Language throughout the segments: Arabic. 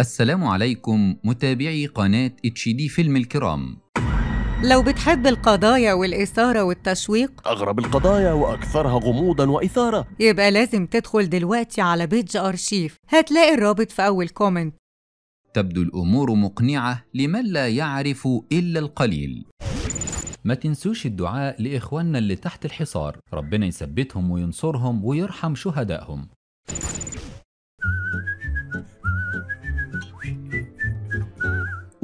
السلام عليكم متابعي قناة اتش دي فيلم الكرام لو بتحب القضايا والإثارة والتشويق أغرب القضايا وأكثرها غموضا وإثارة يبقى لازم تدخل دلوقتي على بيج أرشيف هتلاقي الرابط في أول كومنت تبدو الأمور مقنعة لمن لا يعرف إلا القليل ما تنسوش الدعاء لإخواننا اللي تحت الحصار ربنا يثبتهم وينصرهم ويرحم شهدائهم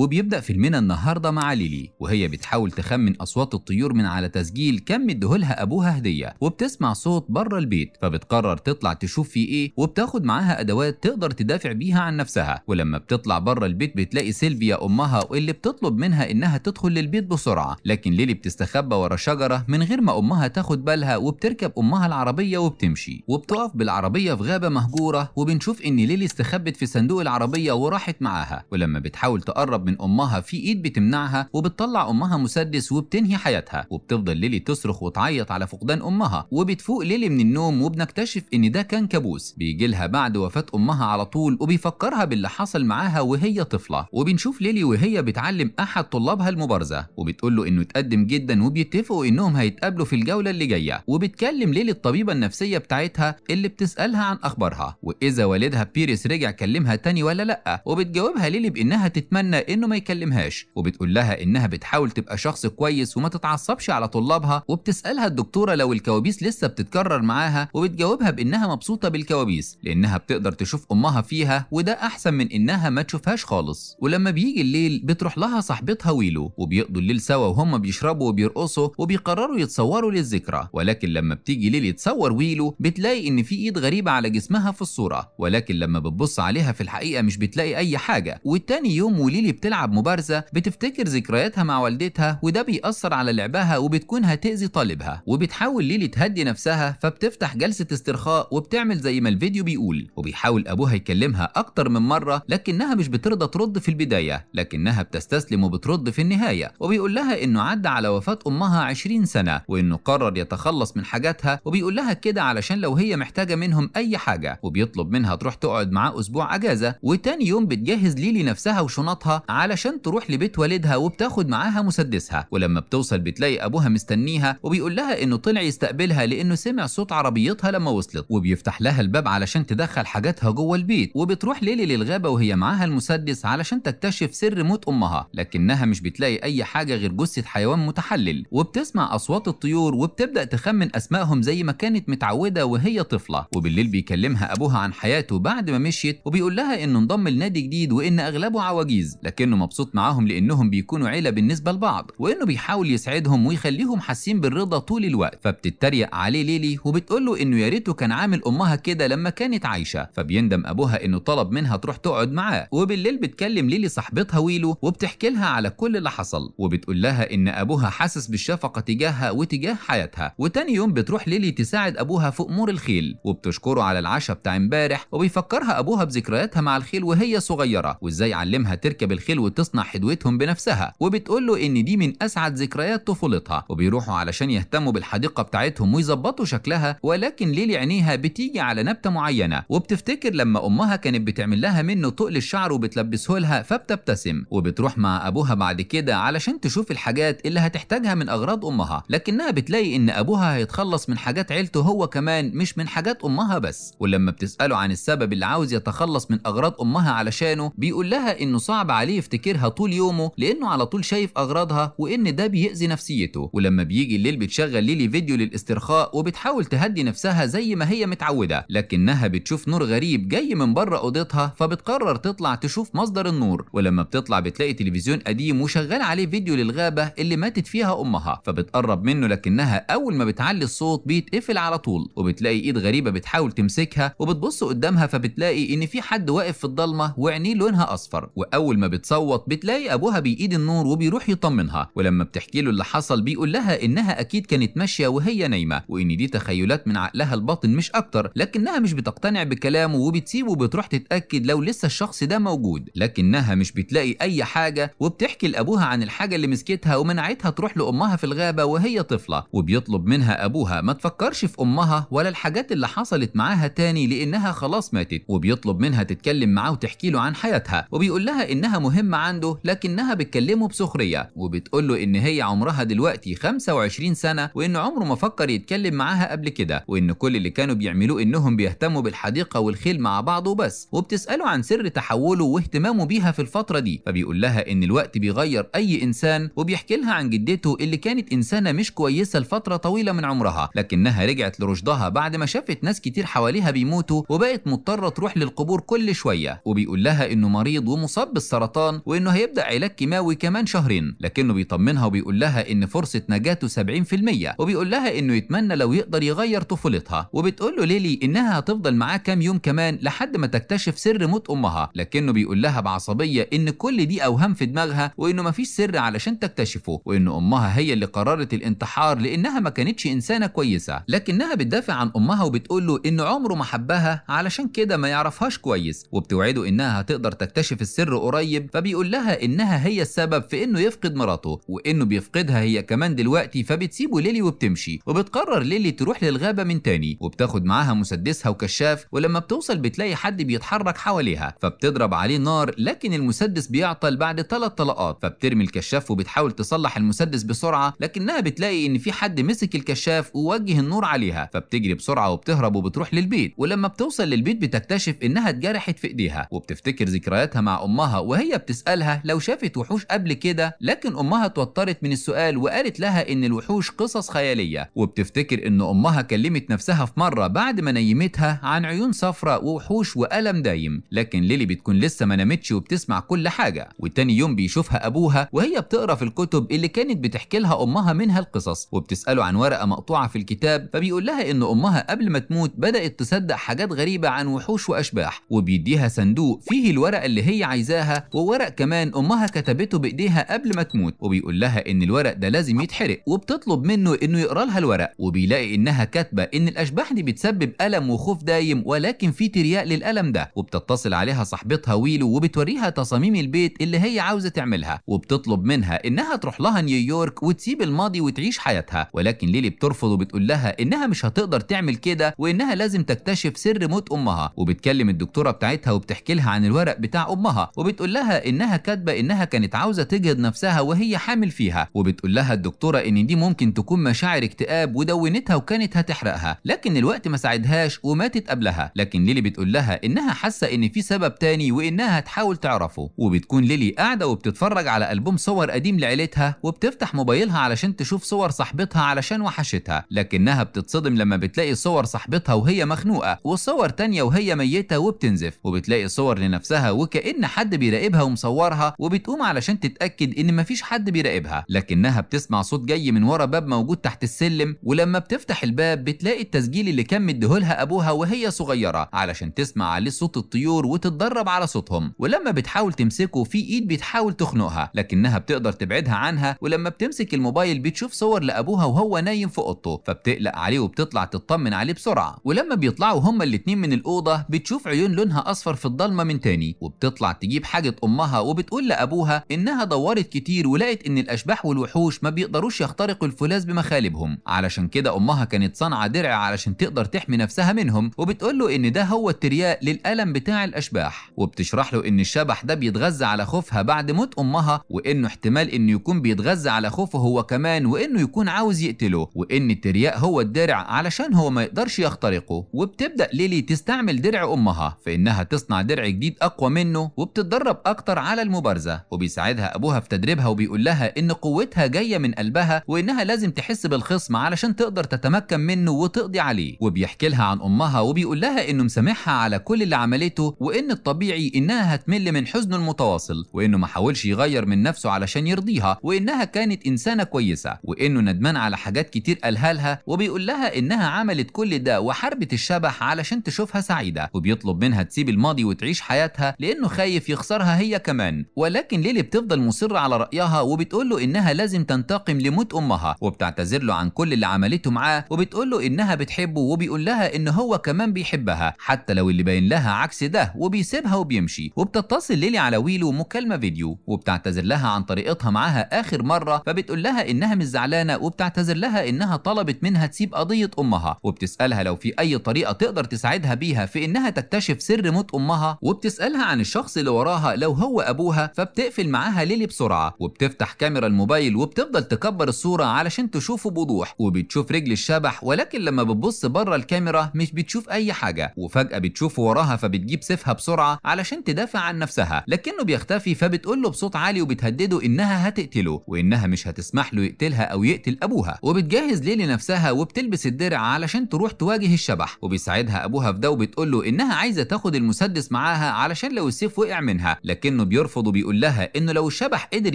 وبيبدأ فيلمنا النهاردة مع ليلي وهي بتحاول تخمن أصوات الطيور من على تسجيل كان مديهولها أبوها هدية وبتسمع صوت بره البيت فبتقرر تطلع تشوف فيه إيه وبتاخد معاها أدوات تقدر تدافع بيها عن نفسها ولما بتطلع بره البيت بتلاقي سيلفيا أمها واللي بتطلب منها إنها تدخل للبيت بسرعة لكن ليلي بتستخبى ورا شجرة من غير ما أمها تاخد بالها وبتركب أمها العربية وبتمشي وبتقف بالعربية في غابة مهجورة وبنشوف إن ليلي استخبت في صندوق العربية وراحت معاها ولما بتحاول تقرب من من امها في ايد بتمنعها وبتطلع امها مسدس وبتنهي حياتها وبتفضل ليلي تصرخ وتعيط على فقدان امها وبتفوق ليلي من النوم وبنكتشف ان ده كان كابوس بيجي لها بعد وفاه امها على طول وبيفكرها باللي حصل معاها وهي طفله وبنشوف ليلي وهي بتعلم احد طلابها المبارزه وبتقول له انه اتقدم جدا وبيتفقوا انهم هيتقابلوا في الجوله اللي جايه وبتكلم ليلي الطبيبه النفسيه بتاعتها اللي بتسالها عن اخبارها واذا والدها بيريس رجع كلمها تاني ولا لا وبتجاوبها ليلي بانها تتمنى ان انه ما يكلمهاش وبتقول لها انها بتحاول تبقى شخص كويس وما تتعصبش على طلابها وبتسالها الدكتوره لو الكوابيس لسه بتتكرر معاها وبتجاوبها بانها مبسوطه بالكوابيس لانها بتقدر تشوف امها فيها وده احسن من انها ما تشوفهاش خالص ولما بيجي الليل بتروح لها صاحبتها ويلو وبيقضوا الليل سوا وهم بيشربوا وبيرقصوا وبيقرروا يتصوروا للذكرى ولكن لما بتيجي ليل يتصور ويلو بتلاقي ان في ايد غريبه على جسمها في الصوره ولكن لما بتبص عليها في الحقيقه مش بتلاقي اي حاجه والتاني يوم وليلي بتلعب بتلعب مبارزة بتفتكر ذكرياتها مع والدتها وده بيأثر على لعبها وبتكون هتأذي طالبها وبتحاول ليلي تهدي نفسها فبتفتح جلسة استرخاء وبتعمل زي ما الفيديو بيقول وبيحاول أبوها يكلمها أكتر من مرة لكنها مش بترضى ترد في البداية لكنها بتستسلم وبترد في النهاية وبيقول لها إنه عدى على وفاة أمها 20 سنة وإنه قرر يتخلص من حاجاتها وبيقول لها كده علشان لو هي محتاجة منهم أي حاجة وبيطلب منها تروح تقعد معاه أسبوع أجازة وتاني يوم بتجهز ليلي نفسها وشنطها علشان تروح لبيت والدها وبتاخد معاها مسدسها ولما بتوصل بتلاقي ابوها مستنيها وبيقول لها انه طلع يستقبلها لانه سمع صوت عربيتها لما وصلت وبيفتح لها الباب علشان تدخل حاجاتها جوه البيت وبتروح ليلي للغابه وهي معاها المسدس علشان تكتشف سر موت امها لكنها مش بتلاقي اي حاجه غير جثه حيوان متحلل وبتسمع اصوات الطيور وبتبدا تخمن اسمائهم زي ما كانت متعوده وهي طفله وبالليل بيكلمها ابوها عن حياته بعد ما مشيت وبيقول لها انه انضم لنادي جديد وان اغلبه عواجيز لكن كأنه مبسوط معاهم لأنهم بيكونوا عيلة بالنسبة لبعض وإنه بيحاول يسعدهم ويخليهم حاسين بالرضا طول الوقت فبتتريق عليه ليلي وبتقول له إنه يا ريته كان عامل أمها كده لما كانت عايشة فبيندم أبوها إنه طلب منها تروح تقعد معاه وبالليل بتكلم ليلي صاحبتها ويلو وبتحكي لها على كل اللي حصل وبتقول لها إن أبوها حاسس بالشفقة تجاهها وتجاه حياتها وتاني يوم بتروح ليلي تساعد أبوها في أمور الخيل وبتشكره على العشاء بتاع امبارح وبيفكرها أبوها بذكرياتها مع الخيل وهي صغيرة وإزاي علمها تركب الخيل مشاكل وتصنع حدوتهم بنفسها وبتقول له ان دي من اسعد ذكريات طفولتها وبيروحوا علشان يهتموا بالحديقه بتاعتهم ويظبطوا شكلها ولكن ليل عينيها بتيجي على نبته معينه وبتفتكر لما امها كانت بتعمل لها منه طقل الشعر وبتلبسه لها فبتبتسم وبتروح مع ابوها بعد كده علشان تشوف الحاجات اللي هتحتاجها من اغراض امها لكنها بتلاقي ان ابوها هيتخلص من حاجات عيلته هو كمان مش من حاجات امها بس ولما بتساله عن السبب اللي عاوز يتخلص من اغراض امها علشانه بيقول لها انه صعب عليه يفتكرها طول يومه لانه على طول شايف اغراضها وان ده بيأذي نفسيته ولما بيجي الليل بتشغل ليلي فيديو للاسترخاء وبتحاول تهدي نفسها زي ما هي متعوده لكنها بتشوف نور غريب جاي من بره اوضتها فبتقرر تطلع تشوف مصدر النور ولما بتطلع بتلاقي تلفزيون قديم وشغال عليه فيديو للغابه اللي ماتت فيها امها فبتقرب منه لكنها اول ما بتعلي الصوت بيتقفل على طول وبتلاقي ايد غريبه بتحاول تمسكها وبتبص قدامها فبتلاقي ان في حد واقف في الضلمه وعينيه لونها اصفر واول ما بتص بتصوت بتلاقي ابوها بايد النور وبيروح يطمنها ولما بتحكي له اللي حصل بيقول لها انها اكيد كانت ماشيه وهي نايمه وان دي تخيلات من عقلها الباطن مش اكتر لكنها مش بتقتنع بكلامه وبتسيبه وبتروح تتاكد لو لسه الشخص ده موجود لكنها مش بتلاقي اي حاجه وبتحكي لابوها عن الحاجه اللي مسكتها ومنعتها تروح لامها في الغابه وهي طفله وبيطلب منها ابوها ما تفكرش في امها ولا الحاجات اللي حصلت معاها تاني لانها خلاص ماتت وبيطلب منها تتكلم معاه وتحكي له عن حياتها وبيقول لها انها مهمه مهمة عنده لكنها بتكلمه بسخرية وبتقول له إن هي عمرها دلوقتي 25 سنة وإن عمره ما فكر يتكلم معاها قبل كده وإن كل اللي كانوا بيعملوه إنهم بيهتموا بالحديقة والخيل مع بعض وبس وبتسأله عن سر تحوله واهتمامه بيها في الفترة دي فبيقول لها إن الوقت بيغير أي إنسان وبيحكي لها عن جدته اللي كانت إنسانة مش كويسة لفترة طويلة من عمرها لكنها رجعت لرشدها بعد ما شافت ناس كتير حواليها بيموتوا وبقت مضطرة تروح للقبور كل شوية وبيقول لها إنه مريض ومصاب بالسرطان وانه هيبدا علاج كيماوي كمان شهرين لكنه بيطمنها وبيقول لها ان فرصه نجاته 70% وبيقول لها انه يتمنى لو يقدر يغير طفولتها وبتقول له ليلي انها هتفضل معاه كام يوم كمان لحد ما تكتشف سر موت امها لكنه بيقول لها بعصبيه ان كل دي اوهام في دماغها وانه مفيش سر علشان تكتشفه وان امها هي اللي قررت الانتحار لانها ما كانتش انسانه كويسه لكنها بتدافع عن امها وبتقول له ان عمره ما حبها علشان كده ما يعرفهاش كويس وبتوعده انها هتقدر تكتشف السر قريب فبيقول لها انها هي السبب في انه يفقد مراته وانه بيفقدها هي كمان دلوقتي فبتسيبه ليلي وبتمشي وبتقرر ليلي تروح للغابه من تاني وبتاخد معاها مسدسها وكشاف ولما بتوصل بتلاقي حد بيتحرك حواليها فبتضرب عليه نار لكن المسدس بيعطل بعد ثلاث طلقات فبترمي الكشاف وبتحاول تصلح المسدس بسرعه لكنها بتلاقي ان في حد مسك الكشاف ووجه النور عليها فبتجري بسرعه وبتهرب وبتروح للبيت ولما بتوصل للبيت بتكتشف انها اتجرحت في ايديها وبتفتكر ذكرياتها مع امها وهي بت بتسألها لو شافت وحوش قبل كده لكن أمها توترت من السؤال وقالت لها إن الوحوش قصص خيالية وبتفتكر إن أمها كلمت نفسها في مرة بعد ما نيمتها عن عيون صفراء ووحوش وألم دايم لكن ليلي بتكون لسه ما نامتش وبتسمع كل حاجة وتاني يوم بيشوفها أبوها وهي بتقرأ في الكتب اللي كانت بتحكي لها أمها منها القصص وبتسأله عن ورقة مقطوعة في الكتاب فبيقول لها إن أمها قبل ما تموت بدأت تصدق حاجات غريبة عن وحوش وأشباح وبيديها صندوق فيه الورقة اللي هي عايزاها وورقة ورق كمان امها كتبته بايديها قبل ما تموت وبيقول لها ان الورق ده لازم يتحرق وبتطلب منه انه يقرا لها الورق وبيلاقي انها كاتبه ان الاشباح دي بتسبب الم وخوف دايم ولكن في ترياق للالم ده وبتتصل عليها صاحبتها ويلو وبتوريها تصاميم البيت اللي هي عاوزه تعملها وبتطلب منها انها تروح لها نيويورك وتسيب الماضي وتعيش حياتها ولكن ليلي بترفض وبتقول لها انها مش هتقدر تعمل كده وانها لازم تكتشف سر موت امها وبتكلم الدكتوره بتاعتها وبتحكي لها عن الورق بتاع امها وبتقول لها انها كاتبه انها كانت عاوزه تجهض نفسها وهي حامل فيها وبتقول لها الدكتوره ان دي ممكن تكون مشاعر اكتئاب ودونتها وكانت هتحرقها لكن الوقت ما ساعدهاش وماتت قبلها لكن ليلي بتقول لها انها حاسه ان في سبب تاني وانها هتحاول تعرفه وبتكون ليلي قاعده وبتتفرج على البوم صور قديم لعيلتها وبتفتح موبايلها علشان تشوف صور صاحبتها علشان وحشتها لكنها بتتصدم لما بتلاقي صور صاحبتها وهي مخنوقه وصور تانية وهي ميته وبتنزف وبتلاقي صور لنفسها وكأن حد بيراقبها ومصورها وبتقوم علشان تتاكد ان مفيش حد بيراقبها لكنها بتسمع صوت جاي من ورا باب موجود تحت السلم ولما بتفتح الباب بتلاقي التسجيل اللي كان مديهولها ابوها وهي صغيره علشان تسمع عليه صوت الطيور وتتدرب على صوتهم ولما بتحاول تمسكه في ايد بتحاول تخنقها لكنها بتقدر تبعدها عنها ولما بتمسك الموبايل بتشوف صور لابوها وهو نايم في اوضته فبتقلق عليه وبتطلع تطمن عليه بسرعه ولما بيطلعوا هما الاتنين من الاوضه بتشوف عيون لونها اصفر في الضلمه من تاني وبتطلع تجيب حاجه امها أمها وبتقول لأبوها إنها دورت كتير ولقت إن الأشباح والوحوش ما بيقدروش يخترقوا الفولاذ بمخالبهم علشان كده أمها كانت صانعة درع علشان تقدر تحمي نفسها منهم وبتقول له إن ده هو الترياق للألم بتاع الأشباح وبتشرح له إن الشبح ده بيتغذى على خوفها بعد موت أمها وإنه احتمال إنه يكون بيتغذى على خوفه هو كمان وإنه يكون عاوز يقتله وإن الترياق هو الدرع علشان هو ما يقدرش يخترقه وبتبدأ ليلي تستعمل درع أمها فإنها تصنع درع جديد أقوى منه وبتتدرب أكتر خطر على المبارزة وبيساعدها أبوها في تدريبها وبيقول لها إن قوتها جاية من قلبها وإنها لازم تحس بالخصم علشان تقدر تتمكن منه وتقضي عليه وبيحكي لها عن أمها وبيقول لها إنه مسامحها على كل اللي عملته وإن الطبيعي إنها هتمل من حزنه المتواصل وإنه ما حاولش يغير من نفسه علشان يرضيها وإنها كانت إنسانة كويسة وإنه ندمان على حاجات كتير قالها لها وبيقول لها إنها عملت كل ده وحاربت الشبح علشان تشوفها سعيدة وبيطلب منها تسيب الماضي وتعيش حياتها لأنه خايف يخسرها هي كمان ولكن ليلي بتفضل مصرة على رأيها وبتقول له إنها لازم تنتقم لموت أمها وبتعتذر له عن كل اللي عملته معاه وبتقول له إنها بتحبه وبيقول لها إن هو كمان بيحبها حتى لو اللي باين لها عكس ده وبيسيبها وبيمشي وبتتصل ليلي على ويلو مكالمة فيديو وبتعتذر لها عن طريقتها معاها آخر مرة فبتقول لها إنها مش زعلانة وبتعتذر لها إنها طلبت منها تسيب قضية أمها وبتسألها لو في أي طريقة تقدر تساعدها بيها في إنها تكتشف سر موت أمها وبتسألها عن الشخص اللي وراها لو هو هو ابوها فبتقفل معاها ليلي بسرعه وبتفتح كاميرا الموبايل وبتفضل تكبر الصوره علشان تشوفه بوضوح وبتشوف رجل الشبح ولكن لما بتبص بره الكاميرا مش بتشوف اي حاجه وفجاه بتشوفه وراها فبتجيب سيفها بسرعه علشان تدافع عن نفسها لكنه بيختفي فبتقول له بصوت عالي وبتهدده انها هتقتله وانها مش هتسمح له يقتلها او يقتل ابوها وبتجهز ليلي نفسها وبتلبس الدرع علشان تروح تواجه الشبح وبيساعدها ابوها في ده وبتقول له انها عايزه تاخد المسدس معاها علشان لو السيف وقع منها لكنه لكنه بيرفض وبيقول لها انه لو الشبح قدر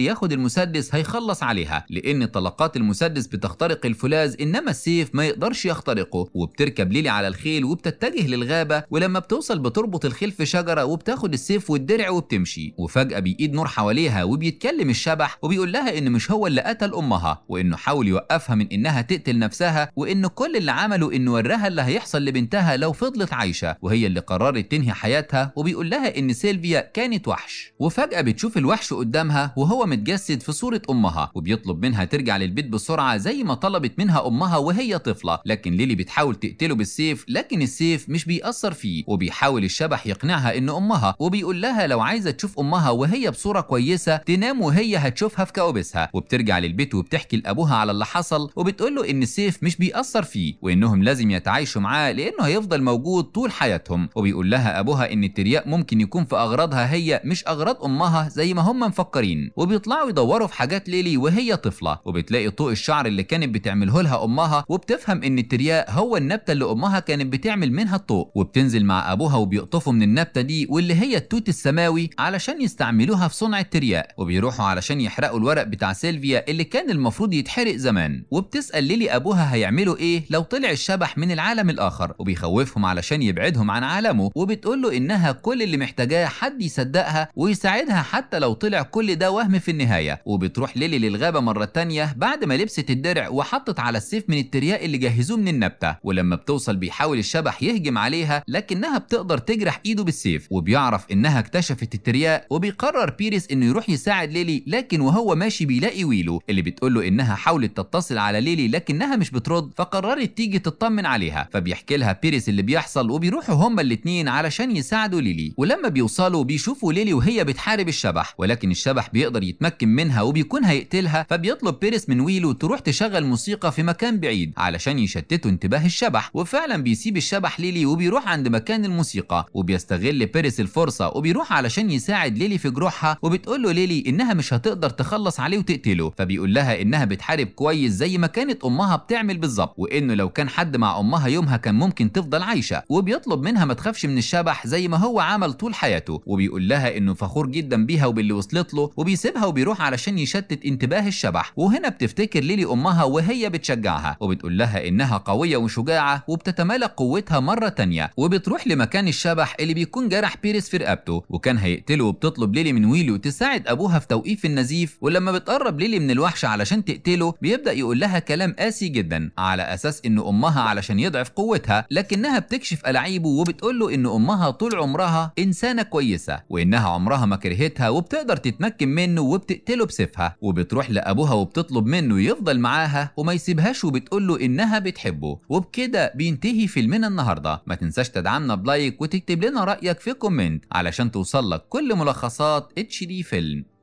ياخد المسدس هيخلص عليها لان طلقات المسدس بتخترق الفولاذ انما السيف ما يقدرش يخترقه وبتركب ليلي على الخيل وبتتجه للغابه ولما بتوصل بتربط الخيل في شجره وبتاخد السيف والدرع وبتمشي وفجاه بيقيد نور حواليها وبيتكلم الشبح وبيقول لها ان مش هو اللي قتل امها وانه حاول يوقفها من انها تقتل نفسها وان كل اللي عمله انه وراها اللي هيحصل لبنتها لو فضلت عايشه وهي اللي قررت تنهي حياتها وبيقول لها ان سيلفيا كانت وحش وفجأة بتشوف الوحش قدامها وهو متجسد في صورة أمها وبيطلب منها ترجع للبيت بسرعة زي ما طلبت منها أمها وهي طفلة لكن ليلي بتحاول تقتله بالسيف لكن السيف مش بيأثر فيه وبيحاول الشبح يقنعها إن أمها وبيقول لها لو عايزة تشوف أمها وهي بصورة كويسة تنام وهي هتشوفها في كوابيسها وبترجع للبيت وبتحكي لأبوها على اللي حصل وبتقول له إن السيف مش بيأثر فيه وإنهم لازم يتعايشوا معاه لأنه هيفضل موجود طول حياتهم وبيقول لها أبوها إن الترياق ممكن يكون في أغراضها هي مش أغراض مرات امها زي ما هم مفكرين وبيطلعوا يدوروا في حاجات ليلي وهي طفله وبتلاقي طوق الشعر اللي كانت بتعمله لها امها وبتفهم ان الترياق هو النبته اللي امها كانت بتعمل منها الطوق وبتنزل مع ابوها وبيقطفوا من النبته دي واللي هي التوت السماوي علشان يستعملوها في صنع الترياق وبيروحوا علشان يحرقوا الورق بتاع سيلفيا اللي كان المفروض يتحرق زمان وبتسال ليلي ابوها هيعملوا ايه لو طلع الشبح من العالم الاخر وبيخوفهم علشان يبعدهم عن عالمه وبتقول له انها كل اللي محتاجاه حد يصدقها ويس بيساعدها حتى لو طلع كل ده وهم في النهاية وبتروح ليلي للغابة مرة تانية بعد ما لبست الدرع وحطت على السيف من الترياق اللي جهزوه من النبتة ولما بتوصل بيحاول الشبح يهجم عليها لكنها بتقدر تجرح ايده بالسيف وبيعرف انها اكتشفت الترياق وبيقرر بيريس انه يروح يساعد ليلي لكن وهو ماشي بيلاقي ويلو اللي بتقول له انها حاولت تتصل على ليلي لكنها مش بترد فقررت تيجي تطمن عليها فبيحكي لها بيريس اللي بيحصل وبيروحوا هما الاتنين علشان يساعدوا ليلي ولما بيوصلوا بيشوفوا ليلي وهي بتحارب الشبح ولكن الشبح بيقدر يتمكن منها وبيكون هيقتلها فبيطلب بيرس من ويلو تروح تشغل موسيقى في مكان بعيد علشان يشتت انتباه الشبح وفعلا بيسيب الشبح ليلي وبيروح عند مكان الموسيقى وبيستغل بيرس الفرصه وبيروح علشان يساعد ليلي في جروحها وبتقول له ليلي انها مش هتقدر تخلص عليه وتقتله فبيقول لها انها بتحارب كويس زي ما كانت امها بتعمل بالظبط وانه لو كان حد مع امها يومها كان ممكن تفضل عايشه وبيطلب منها ما تخافش من الشبح زي ما هو عمل طول حياته وبيقول لها انه فخور فخور جدا بيها وباللي وصلت له وبيسيبها وبيروح علشان يشتت انتباه الشبح وهنا بتفتكر ليلي امها وهي بتشجعها وبتقول لها انها قويه وشجاعه وبتتمالى قوتها مره تانية وبتروح لمكان الشبح اللي بيكون جرح بيريس في رقبته وكان هيقتله وبتطلب ليلي من ويلو تساعد ابوها في توقيف النزيف ولما بتقرب ليلي من الوحش علشان تقتله بيبدا يقول لها كلام قاسي جدا على اساس ان امها علشان يضعف قوتها لكنها بتكشف الاعيبه وبتقول له ان امها طول عمرها انسانه كويسه وانها عمرها ما كرهتها وبتقدر تتمكن منه وبتقتله بسيفها وبتروح لأبوها وبتطلب منه يفضل معاها وما يسيبهاش وبتقول له إنها بتحبه وبكده بينتهي فيلمنا النهاردة ما تنساش تدعمنا بلايك وتكتب لنا رأيك في كومنت علشان توصلك كل ملخصات اتش دي فيلم